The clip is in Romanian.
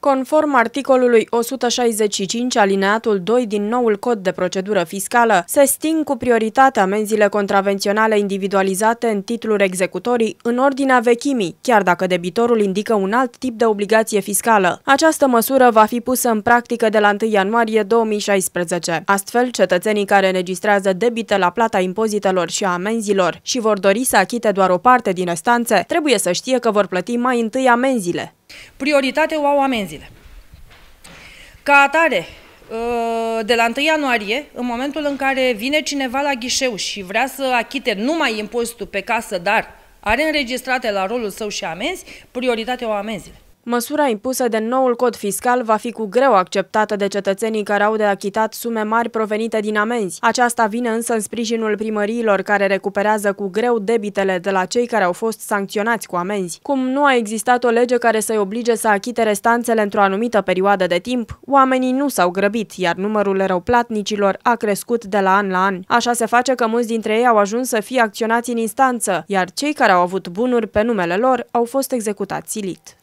Conform articolului 165 alineatul 2 din noul cod de procedură fiscală, se sting cu prioritate amenziile contravenționale individualizate în titluri executorii în ordinea vechimii, chiar dacă debitorul indică un alt tip de obligație fiscală. Această măsură va fi pusă în practică de la 1 ianuarie 2016. Astfel, cetățenii care înregistrează debite la plata impozitelor și a amenzilor și vor dori să achite doar o parte din restanțe, trebuie să știe că vor plăti mai întâi amenziile. Prioritate o au amenziile. Ca atare, ă, de la 1 ianuarie, în momentul în care vine cineva la ghișeu și vrea să achite numai impozitul pe casă, dar are înregistrate la rolul său și amenzi, prioritatea o au amenziile. Măsura impusă de noul cod fiscal va fi cu greu acceptată de cetățenii care au de achitat sume mari provenite din amenzi. Aceasta vine însă în sprijinul primăriilor care recuperează cu greu debitele de la cei care au fost sancționați cu amenzi. Cum nu a existat o lege care să-i oblige să achite restanțele într-o anumită perioadă de timp, oamenii nu s-au grăbit, iar numărul răuplatnicilor a crescut de la an la an. Așa se face că mulți dintre ei au ajuns să fie acționați în instanță, iar cei care au avut bunuri pe numele lor au fost executați silit.